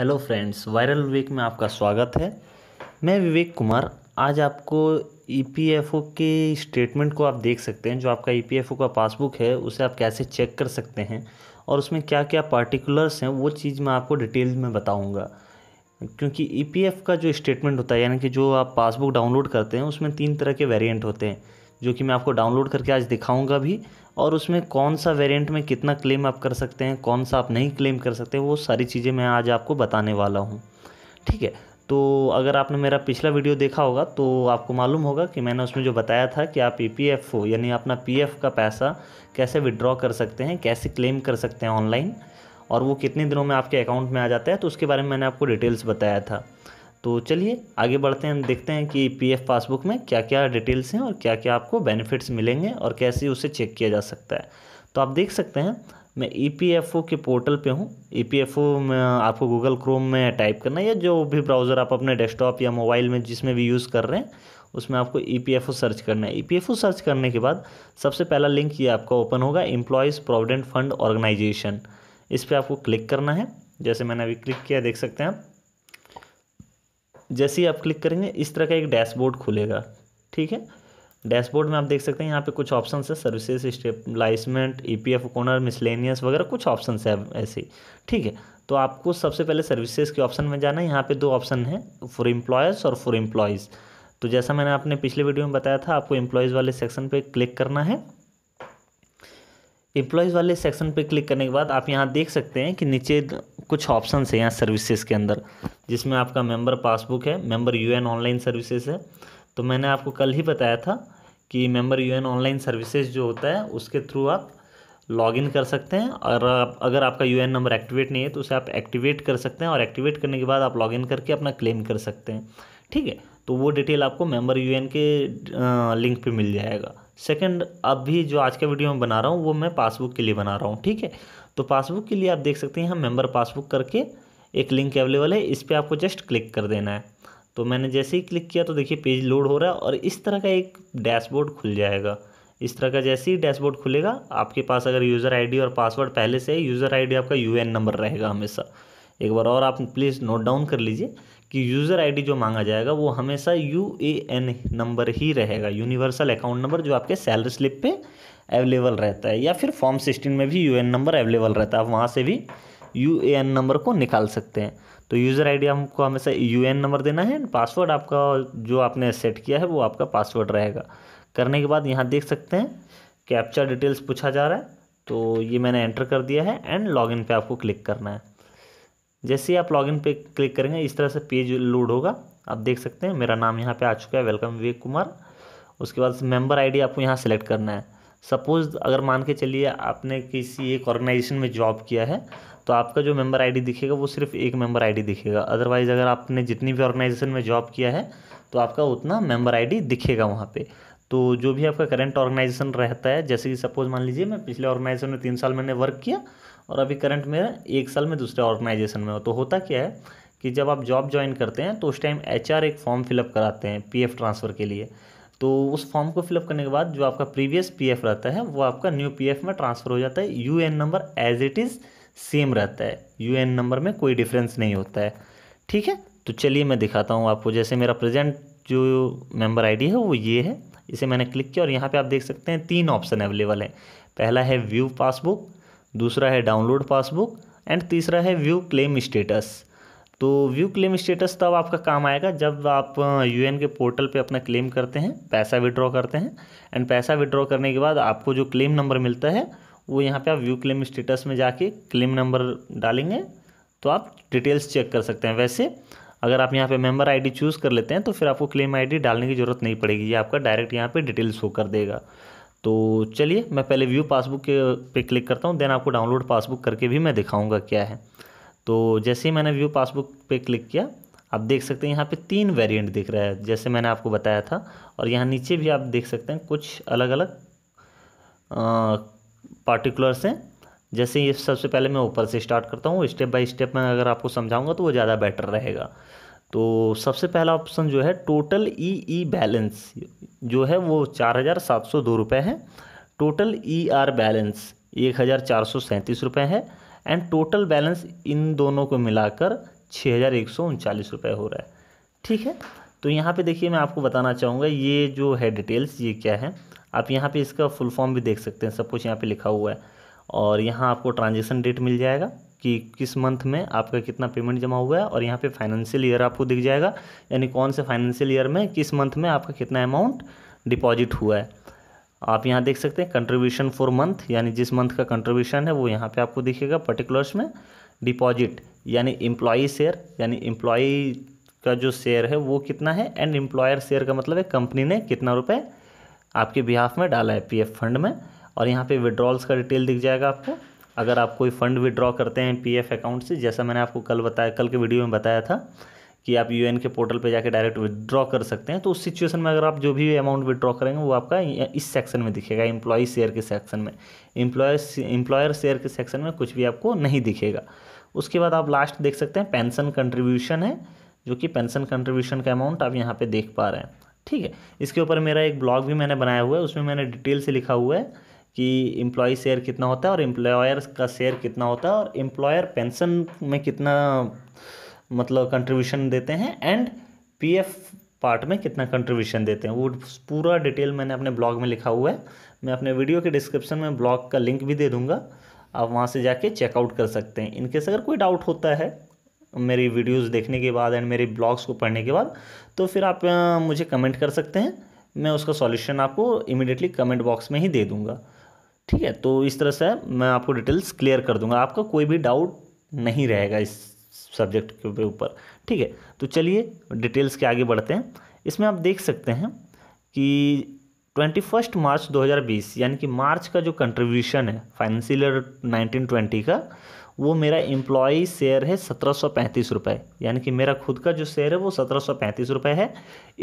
hello friends viral विवेक में आपका स्वागत है मैं विवेक कुमार आज आपको ईपीएफओ e के स्टेटमेंट को आप देख सकते हैं जो आपका ईपीएफओ e का पासबुक है उसे आप कैसे चेक कर सकते हैं और उसमें क्या क्या पार्टिकुलर्स हैं वो चीज़ मैं आपको डिटेल में बताऊंगा क्योंकि ई e का जो स्टेटमेंट होता है यानी कि जो आप पासबुक डाउनलोड करते हैं उसमें तीन तरह के वेरियंट होते हैं जो कि मैं आपको डाउनलोड करके आज दिखाऊंगा भी और उसमें कौन सा वेरिएंट में कितना क्लेम आप कर सकते हैं कौन सा आप नहीं क्लेम कर सकते वो सारी चीज़ें मैं आज आपको बताने वाला हूँ ठीक है तो अगर आपने मेरा पिछला वीडियो देखा होगा तो आपको मालूम होगा कि मैंने उसमें जो बताया था कि आप ई पी एफ ओ यानी अपना पी एफ का पैसा कैसे विड्रॉ कर सकते हैं कैसे क्लेम कर सकते हैं ऑनलाइन और वो कितने दिनों में आपके अकाउंट में आ जाता है तो उसके बारे में मैंने आपको डिटेल्स बताया था तो चलिए आगे बढ़ते हैं हम देखते हैं कि पीएफ पासबुक में क्या क्या डिटेल्स हैं और क्या क्या आपको बेनिफिट्स मिलेंगे और कैसे उसे चेक किया जा सकता है तो आप देख सकते हैं मैं ई पी एफ ओ के पोर्टल पे हूँ ई पी एफ ओ में आपको गूगल क्रोम में टाइप करना है या जो भी ब्राउज़र आप अपने डेस्कटॉप या मोबाइल में जिसमें भी यूज़ कर रहे हैं उसमें आपको E P F O search करना है E P F O search करने के बाद सबसे पहला लिंक ये आपका ओपन होगा एम्प्लॉयज़ प्रोविडेंट फंड ऑर्गेनाइजेशन इस पर आपको क्लिक करना है जैसे मैंने अभी क्लिक किया देख सकते हैं आप जैसे ही आप क्लिक करेंगे इस तरह का एक डैशबोर्ड खुलेगा ठीक है डैशबोर्ड में आप देख सकते हैं यहाँ पे कुछ ऑप्शन है services establishment E P F owner miscellaneous वगैरह कुछ ऑप्शन है ऐसे ठीक है तो आपको सबसे पहले सर्विसेज के ऑप्शन में जाना है यहाँ पे दो ऑप्शन है फॉर इम्प्लॉयज़ और फॉर एम्प्लॉयज़ तो जैसा मैंने आपने पिछले वीडियो में बताया था आपको एम्प्लॉयज़ वाले सेक्शन पे क्लिक करना है एम्प्लॉयज़ वाले सेक्शन पे क्लिक करने के बाद आप यहाँ देख सकते हैं कि नीचे कुछ ऑप्शन है यहाँ सर्विसेज के अंदर जिसमें आपका मेंबर पासबुक है मेंबर यूएन ऑनलाइन सर्विसेज है तो मैंने आपको कल ही बताया था कि मेंबर यूएन ऑनलाइन सर्विसेज जो होता है उसके थ्रू आप लॉगिन कर सकते हैं और आप अगर आपका यू नंबर एक्टिवेट नहीं है तो उसे आप एक्टिवेट कर सकते हैं और एक्टिवेट करने के बाद आप लॉगिन करके अपना क्लेम कर सकते हैं ठीक है तो वो डिटेल आपको मेंबर यूएन के लिंक पे मिल जाएगा सेकंड अभी जो आज का वीडियो में बना रहा हूँ वो मैं पासबुक के लिए बना रहा हूँ ठीक है तो पासबुक के लिए आप देख सकते हैं हम मेंबर पासबुक करके एक लिंक अवेलेबल है इस पर आपको जस्ट क्लिक कर देना है तो मैंने जैसे ही क्लिक किया तो देखिए पेज लोड हो रहा है और इस तरह का एक डैशबोर्ड खुल जाएगा इस तरह का जैसे ही डैशबोर्ड खुलेगा आपके पास अगर यूज़र आई और पासवर्ड पहले से है यूज़र आई आपका यू नंबर रहेगा हमेशा एक बार और आप प्लीज़ नोट डाउन कर लीजिए कि यूज़र आईडी जो मांगा जाएगा वो हमेशा यू ए एन नंबर ही रहेगा यूनिवर्सल अकाउंट नंबर जो आपके सैलरी स्लिप पे अवेलेबल रहता है या फिर फॉर्म सिक्सटीन में भी यू एन नंबर अवेलेबल रहता है आप वहाँ से भी यू ए एन नंबर को निकाल सकते हैं तो यूज़र आईडी हमको हमेशा यू एन नंबर देना है पासवर्ड आपका जो आपने सेट किया है वो आपका पासवर्ड रहेगा करने के बाद यहाँ देख सकते हैं कैप्चा डिटेल्स पूछा जा रहा है तो ये मैंने एंटर कर दिया है एंड लॉगिन पे आपको क्लिक करना है जैसे ही आप लॉगिन पे क्लिक करेंगे इस तरह से पेज लोड होगा आप देख सकते हैं मेरा नाम यहाँ पे आ चुका है वेलकम विवेक कुमार उसके बाद मेंबर आईडी आपको यहाँ सेलेक्ट करना है सपोज़ अगर मान के चलिए आपने किसी एक ऑर्गेनाइजेशन में जॉब किया है तो आपका जो मेंबर आईडी दिखेगा वो सिर्फ एक मेंबर आईडी दिखेगा अदरवाइज़ अगर आपने जितनी भी ऑर्गेनाइजेशन में जॉब किया है तो आपका उतना मेंबर आईडी दिखेगा वहाँ पे तो जो भी आपका करंट ऑर्गेनाइजेशन रहता है जैसे कि सपोज़ मान लीजिए मैं पिछले ऑर्गेनाइजेशन में तीन साल मैंने वर्क किया और अभी करंट मेरा एक साल में दूसरे ऑर्गेनाइजेशन में हो तो होता क्या है कि जब आप जॉब ज्वाइन करते हैं तो उस टाइम एच एक फॉर्म फिलअप कराते हैं पी ट्रांसफ़र के लिए तो उस फॉर्म को फिलअप करने के बाद जो आपका प्रीवियस पी रहता है वो आपका न्यू पी में ट्रांसफ़र हो जाता है U number as it is same रहता है यू नंबर में कोई डिफरेंस नहीं होता है ठीक है तो चलिए मैं दिखाता हूँ आपको जैसे मेरा प्रेजेंट जो मेंबर आईडी है वो ये है इसे मैंने क्लिक किया और यहाँ पे आप देख सकते हैं तीन ऑप्शन अवेलेबल हैं पहला है व्यू पासबुक दूसरा है डाउनलोड पासबुक एंड तीसरा है व्यू क्लेम स्टेटस तो व्यू क्लेम स्टेटस तब आपका काम आएगा जब आप यूएन के पोर्टल पे अपना क्लेम करते हैं पैसा विड्रॉ करते हैं एंड पैसा विड्रॉ करने के बाद आपको जो क्लेम नंबर मिलता है वो यहाँ पे आप व्यू क्लेम स्टेटस में जाके क्लेम नंबर डालेंगे तो आप डिटेल्स चेक कर सकते हैं वैसे अगर आप यहाँ पे मेंबर आईडी चूज़ कर लेते हैं तो फिर आपको क्लेम आईडी डालने की ज़रूरत नहीं पड़ेगी ये आपका डायरेक्ट यहाँ पे डिटेल्स शो कर देगा तो चलिए मैं पहले व्यू पासबुक के पे क्लिक करता हूँ देन आपको डाउनलोड पासबुक करके भी मैं दिखाऊंगा क्या है तो जैसे ही मैंने व्यू पासबुक पे क्लिक किया आप देख सकते हैं यहाँ पे तीन वेरिएंट दिख रहा है जैसे मैंने आपको बताया था और यहाँ नीचे भी आप देख सकते हैं कुछ अलग अलग पार्टिकुलर्स हैं जैसे ये सबसे पहले मैं ऊपर से स्टार्ट करता हूँ स्टेप बाई स्टेप मैं अगर आपको समझाऊँगा तो वो ज़्यादा बेटर रहेगा तो सबसे पहला ऑप्शन जो है टोटल ई ई बैलेंस जो है वो चार हज़ार सात सौ दो रुपये है टोटल ई आर बैलेंस एक हज़ार चार सौ सैंतीस रुपये है एंड टोटल बैलेंस इन दोनों को मिलाकर छः हज़ार एक सौ उनचालीस रुपये हो रहा है ठीक है तो यहाँ पे देखिए मैं आपको बताना चाहूँगा ये जो है डिटेल्स ये क्या है आप यहाँ पे इसका फुल फॉर्म भी देख सकते हैं सब कुछ यहाँ पे लिखा हुआ है और यहाँ आपको ट्रांजेक्शन डेट मिल जाएगा कि किस मंथ में आपका कितना पेमेंट जमा हुआ है और यहाँ पे फाइनेंशियल ईयर आपको दिख जाएगा यानी कौन से फाइनेंशियल ईयर में किस मंथ में आपका कितना अमाउंट डिपॉजिट हुआ है आप यहाँ देख सकते हैं कंट्रीब्यूशन फॉर मंथ यानी जिस मंथ का कंट्रीब्यूशन है वो यहाँ पे आपको दिखेगा पर्टिकुलर्स में डिपॉजिट यानी एम्प्लॉई शेयर यानी एम्प्लॉय का जो शेयर है वो कितना है एंड एम्प्लॉयर शेयर का मतलब है कंपनी ने कितना रुपये आपके बिहाफ में डाला है पी फंड में और यहाँ पर विड्रॉल्स का डिटेल दिख जाएगा आपको अगर आप कोई फंड विड्रॉ करते हैं पीएफ अकाउंट से जैसा मैंने आपको कल बताया कल के वीडियो में बताया था कि आप यूएन के पोर्टल पे जाके डायरेक्ट विदड्रॉ कर सकते हैं तो उस सिचुएशन में अगर आप जो भी अमाउंट विड्रॉ करेंगे वो आपका इस सेक्शन में दिखेगा इम्प्लॉय शेयर के सेक्शन में इम्प्लॉय इम्प्लॉयर शेयर के सेक्शन में कुछ भी आपको नहीं दिखेगा उसके बाद आप लास्ट देख सकते हैं पेंशन कंट्रीब्यूशन है जो कि पेंशन कंट्रीब्यूशन का अमाउंट आप यहाँ पर देख पा रहे हैं ठीक है इसके ऊपर मेरा एक ब्लॉग भी मैंने बनाया हुआ है उसमें मैंने डिटेल से लिखा हुआ है कि एम्प्लॉय शेयर कितना होता है और एम्प्लॉयर का शेयर कितना होता है और एम्प्लॉयर पेंशन में कितना मतलब कंट्रीब्यूशन देते हैं एंड पीएफ पार्ट में कितना कंट्रीब्यूशन देते हैं वो पूरा डिटेल मैंने अपने ब्लॉग में लिखा हुआ है मैं अपने वीडियो के डिस्क्रिप्शन में ब्लॉग का लिंक भी दे दूंगा आप वहाँ से जाके चेकआउट कर सकते हैं इनकेस अगर कोई डाउट होता है मेरी वीडियोस देखने के बाद एंड मेरे ब्लॉग्स को पढ़ने के बाद तो फिर आप मुझे कमेंट कर सकते हैं मैं उसका सॉल्यूशन आपको इमिडिएटली कमेंट बॉक्स में ही दे दूँगा ठीक है तो इस तरह से मैं आपको डिटेल्स क्लियर कर दूंगा आपका कोई भी डाउट नहीं रहेगा इस सब्जेक्ट के ऊपर ठीक है तो चलिए डिटेल्स के आगे बढ़ते हैं इसमें आप देख सकते हैं कि ट्वेंटी फर्स्ट मार्च 2020 यानी कि मार्च का जो कंट्रीब्यूशन है फाइनेंशियल ईयर 1920 का वो मेरा एम्प्लॉई शेयर है सत्रह सौ पैंतीस रुपये यानी कि मेरा खुद का जो शेयर है वो सत्रह सौ पैंतीस रुपये है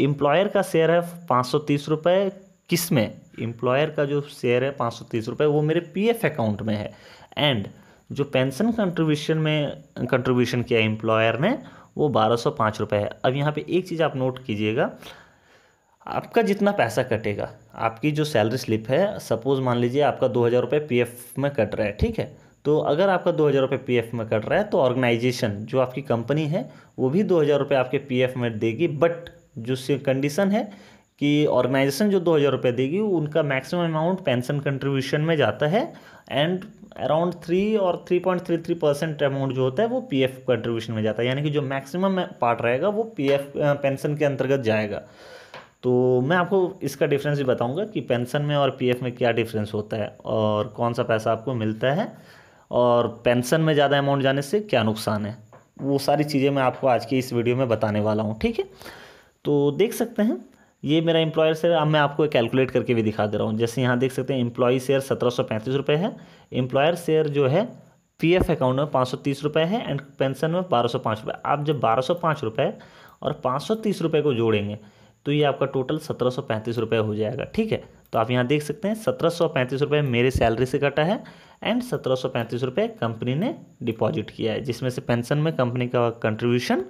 एम्प्लॉयर का शेयर है पाँच सौ तीस रुपये किस में एम्प्लॉयर का जो शेयर है पाँच सौ तीस रुपये वो मेरे पी एफ अकाउंट में है एंड जो पेंशन कंट्रीब्यूशन में कंट्रीब्यूशन किया है एम्प्लॉयर ने वो बारह सौ पाँच रुपये है अब यहाँ पे एक चीज़ आप नोट कीजिएगा आपका जितना पैसा कटेगा आपकी जो सैलरी स्लिप है सपोज़ मान लीजिए आपका दो हज़ार रुपये पी एफ में कट रहा है ठीक है तो अगर आपका दो हज़ार रुपये पी एफ में कट रहा है तो ऑर्गेनाइजेशन जो आपकी कंपनी है वो भी दो हज़ार रुपये आपके पी एफ में देगी बट जो कंडीशन है कि ऑर्गेनाइजेशन जो दो हज़ार रुपये देगी उनका मैक्सिमम अमाउंट पेंशन कंट्रीब्यूशन में जाता है एंड अराउंड थ्री और three point three three percent amount जो होता है वो पी एफ कंट्रीब्यूशन में जाता है यानी कि जो मैक्सिमम पार्ट रहेगा वो पी एफ पेंशन के अंतर्गत जाएगा तो मैं आपको इसका डिफरेंस भी बताऊंगा कि पेंशन में और पीएफ में क्या डिफरेंस होता है और कौन सा पैसा आपको मिलता है और पेंशन में ज़्यादा अमाउंट जाने से क्या नुकसान है वो सारी चीज़ें मैं आपको आज की इस वीडियो में बताने वाला हूँ ठीक है तो देख सकते हैं ये मेरा एम्प्लॉयर शेयर अब मैं आपको कैलकुलेट करके भी दिखा दे रहा हूँ जैसे यहाँ देख सकते हैं एम्प्लॉई शेयर सत्रह सौ पैंतीस रुपये है एम्प्लॉयर शेयर जो है पीएफ अकाउंट में पाँच सौ तीस रुपये है एंड पेंशन में बारह सौ पाँच रुपये आप जब बारह सौ पाँच और पाँच सौ तीस रुपये को जोड़ेंगे तो ये आपका टोटल सत्रह सौ पैंतीस रुपये हो जाएगा ठीक है तो आप यहाँ देख सकते हैं सत्रह सौ पैंतीस रुपये मेरे सैलरी से कटा है एंड सत्रह सौ पैंतीस रुपये कंपनी ने डिपॉजिट किया है जिसमें से पेंशन में कंपनी का कंट्रीब्यूशन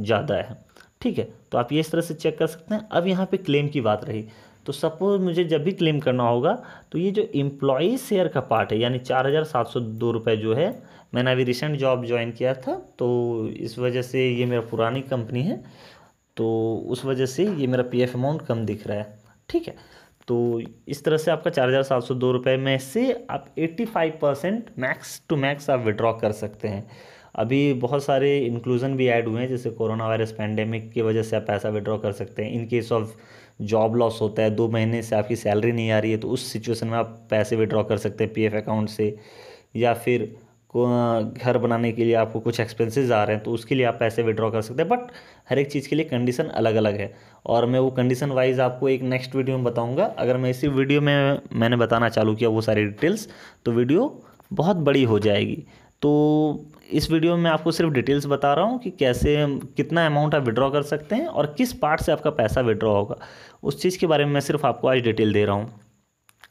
ज़्यादा है ठीक है तो आप ये इस तरह से चेक कर सकते हैं अब यहाँ पे क्लेम की बात रही तो सपोज मुझे जब भी क्लेम करना होगा तो ये जो इम्प्लॉई शेयर का पार्ट है यानी चार हज़ार सात सौ दो रुपये जो है मैंने अभी रिसेंट जॉब ज्वाइन किया था तो इस वजह से ये मेरा पुरानी कंपनी है तो उस वजह से ये मेरा पी एफ अमाउंट कम दिख रहा है ठीक है तो इस तरह से आपका चार हज़ार सात सौ दो रुपये में से आप eighty five percent max to max आप विड्रॉ कर सकते हैं अभी बहुत सारे इंक्लूज़न भी ऐड हुए हैं जैसे कोरोना वायरस पैंडेमिक की वजह से आप पैसा विड्रॉ कर सकते हैं in case of job loss होता है दो महीने से आपकी सैलरी नहीं आ रही है तो उस सिचुएशन में आप पैसे विड्रॉ कर सकते हैं पीएफ अकाउंट से या फिर घर बनाने के लिए आपको कुछ एक्सपेंसेस आ रहे हैं तो उसके लिए आप पैसे विड्रॉ कर सकते हैं बट हर एक चीज़ के लिए कंडीशन अलग अलग है और मैं वो कंडीशन वाइज आपको एक नेक्स्ट वीडियो में बताऊंगा अगर मैं इसी वीडियो में मैंने बताना चालू किया वो सारी डिटेल्स तो वीडियो बहुत बड़ी हो जाएगी तो इस वीडियो में आपको सिर्फ डिटेल्स बता रहा हूँ कि कैसे कितना अमाउंट आप विड्रॉ कर सकते हैं और किस पार्ट से आपका पैसा विड्रॉ होगा उस चीज़ के बारे में मैं सिर्फ आपको आज डिटेल दे रहा हूँ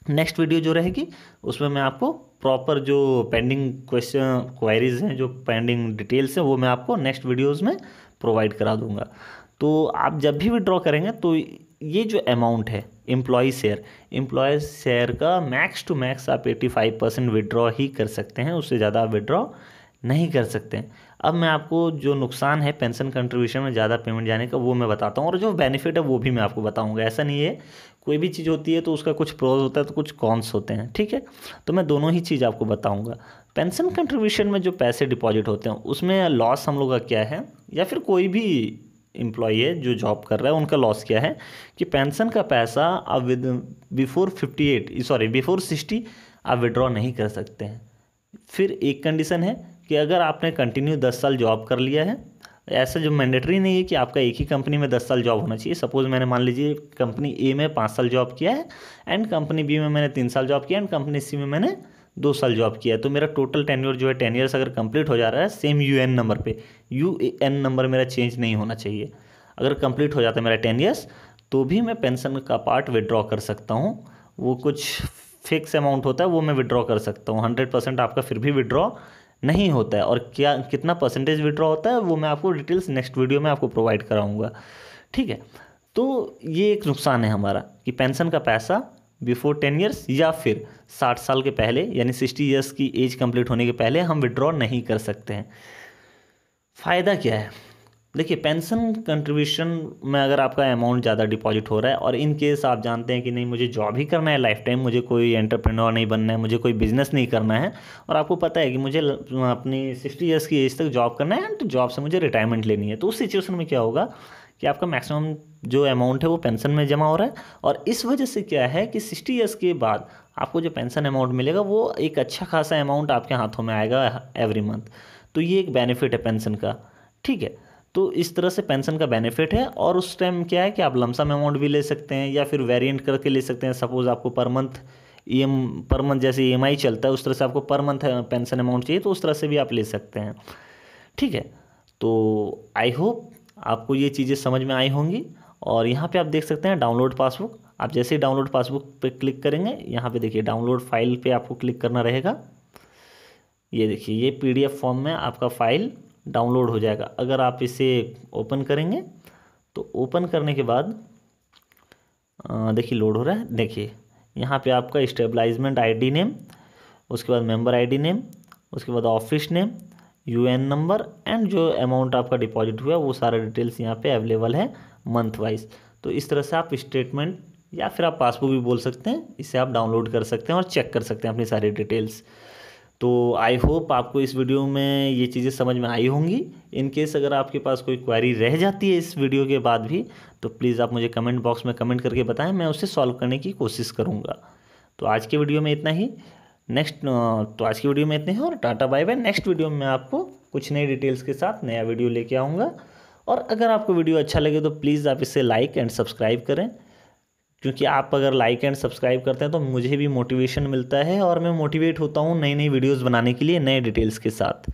नेक्स्ट वीडियो जो रहेगी उसमें मैं आपको प्रॉपर जो पेंडिंग क्वेश्चन क्वायरीज हैं जो पेंडिंग डिटेल्स हैं वो मैं आपको नेक्स्ट वीडियोज़ में प्रोवाइड करा दूँगा तो आप जब भी विड्रॉ करेंगे तो ये जो अमाउंट है एम्प्लॉय शेयर एम्प्लॉय शेयर का मैक्स टू मैक्स आप एटी फाइव परसेंट विड्रॉ ही कर सकते हैं उससे ज़्यादा आप विड्रॉ नहीं कर सकते अब मैं आपको जो नुकसान है पेंशन कंट्रीब्यूशन में ज़्यादा पेमेंट जाने का वो मैं बताता हूँ और जो बेनिफिट है वो भी मैं आपको बताऊँगा ऐसा नहीं है कोई भी चीज़ होती है तो उसका कुछ प्रोज होता है तो कुछ कॉन्स होते हैं ठीक है तो मैं दोनों ही चीज़ आपको बताऊँगा पेंशन कंट्रीब्यूशन में जो पैसे डिपॉजिट होते हैं उसमें लॉस हम लोग का क्या है या फिर कोई भी एम्प्लॉय है जो जॉब कर रहा है उनका लॉस क्या है कि पेंशन का पैसा आप with before fifty eight sorry before sixty आप विड्रॉ नहीं कर सकते हैं फिर एक कंडीशन है कि अगर आपने कंटिन्यू दस साल जॉब कर लिया है ऐसा जो मैंडेटरी नहीं है कि आपका एक ही कंपनी में दस साल जॉब होना चाहिए सपोज मैंने मान लीजिए कंपनी ए में पाँच साल जॉब किया है एंड कंपनी बी में मैंने तीन साल जॉब किया एंड कंपनी सी में मैंने दो साल जॉब किया है तो मेरा टोटल टेन्योर जो है टेन ईयर्स अगर कंप्लीट हो जा रहा है सेम यू एन नंबर पर यू एन नंबर मेरा चेंज नहीं होना चाहिए अगर कंप्लीट हो जाता है मेरा टेन ईयर्स तो भी मैं पेंशन का पार्ट विड्रॉ कर सकता हूँ वो कुछ फिक्स अमाउंट होता है वो मैं विड्रॉ कर सकता हूँ हंड्रेड परसेंट आपका फिर भी विड्रॉ नहीं होता है और क्या कितना परसेंटेज विड्रॉ होता है वो मैं आपको डिटेल्स नेक्स्ट वीडियो में आपको प्रोवाइड कराऊंगा ठीक है तो ये एक नुकसान है हमारा कि पेंशन का पैसा बिफोर टेन ईयर्स या फिर साठ साल के पहले यानी सिक्सटी ईयर्स की एज कंप्लीट होने के पहले हम विड्रॉ नहीं कर सकते हैं फ़ायदा क्या है देखिए पेंशन कंट्रीब्यूशन में अगर आपका अमाउंट ज़्यादा डिपॉजिट हो रहा है और इन केस आप जानते हैं कि नहीं मुझे जॉब ही करना है लाइफ टाइम मुझे कोई एंटरप्रेन्योर नहीं बनना है मुझे कोई बिजनेस नहीं करना है और आपको पता है कि मुझे अपनी सिक्सटी ईयर्स की एज तक जॉब करना है एंड जॉब से मुझे रिटायरमेंट लेनी है तो उस सिचुएशन में क्या होगा कि आपका मैक्सिमम जो अमाउंट है वो पेंशन में जमा हो रहा है और इस वजह से क्या है कि सिक्सटी ईयर्स के बाद आपको जो पेंशन अमाउंट मिलेगा वो एक अच्छा खासा अमाउंट आपके हाथों में आएगा एवरी मंथ तो ये एक बेनिफिट है पेंशन का ठीक है तो इस तरह से पेंशन का बेनिफिट है और उस टाइम क्या है कि आप लमसम अमाउंट भी ले सकते हैं या फिर वेरिएंट करके ले सकते हैं सपोज़ आपको per month E M per month जैसे ई चलता है उस तरह से आपको पर मंथ पेंशन अमाउंट चाहिए तो उस तरह से भी आप ले सकते हैं ठीक है तो आई होप आपको ये चीज़ें समझ में आई होंगी और यहाँ पे आप देख सकते हैं डाउनलोड पासबुक आप जैसे ही डाउनलोड पासबुक पे क्लिक करेंगे यहाँ पे देखिए डाउनलोड फाइल पे आपको क्लिक करना रहेगा ये देखिए ये पीडीएफ फॉर्म में आपका फाइल डाउनलोड हो जाएगा अगर आप इसे ओपन करेंगे तो ओपन करने के बाद देखिए लोड हो रहा है देखिए यहाँ पे आपका स्टेबलाइजमेंट आईडी नेम उसके बाद मेंबर आईडी नेम उसके बाद office name UAN number and जो अमाउंट आपका डिपॉजिट हुआ है वो सारा डिटेल्स यहाँ पे अवेलेबल है मंथ वाइज तो इस तरह से आप स्टेटमेंट या फिर आप पासबुक भी बोल सकते हैं इसे आप डाउनलोड कर सकते हैं और चेक कर सकते हैं अपनी सारी डिटेल्स तो आई होप आपको इस वीडियो में ये चीज़ें समझ में आई होंगी इन केस अगर आपके पास कोई क्वारी रह जाती है इस वीडियो के बाद भी तो प्लीज़ आप मुझे कमेंट बॉक्स में कमेंट करके बताएं मैं उसे सॉल्व करने की कोशिश करूँगा तो आज के वीडियो में इतना ही नेक्स्ट तो आज की वीडियो में इतने हैं और tata bye bye next video में मैं आपको कुछ नई डिटेल्स के साथ नया वीडियो लेके आऊँगा और अगर आपको वीडियो अच्छा लगे तो प्लीज़ आप इसे लाइक एंड सब्सक्राइब करें क्योंकि आप अगर लाइक एंड सब्सक्राइब करते हैं तो मुझे भी मोटिवेशन मिलता है और मैं मोटिवेट होता हूँ नई नई वीडियोज़ बनाने के लिए नए डिटेल्स के साथ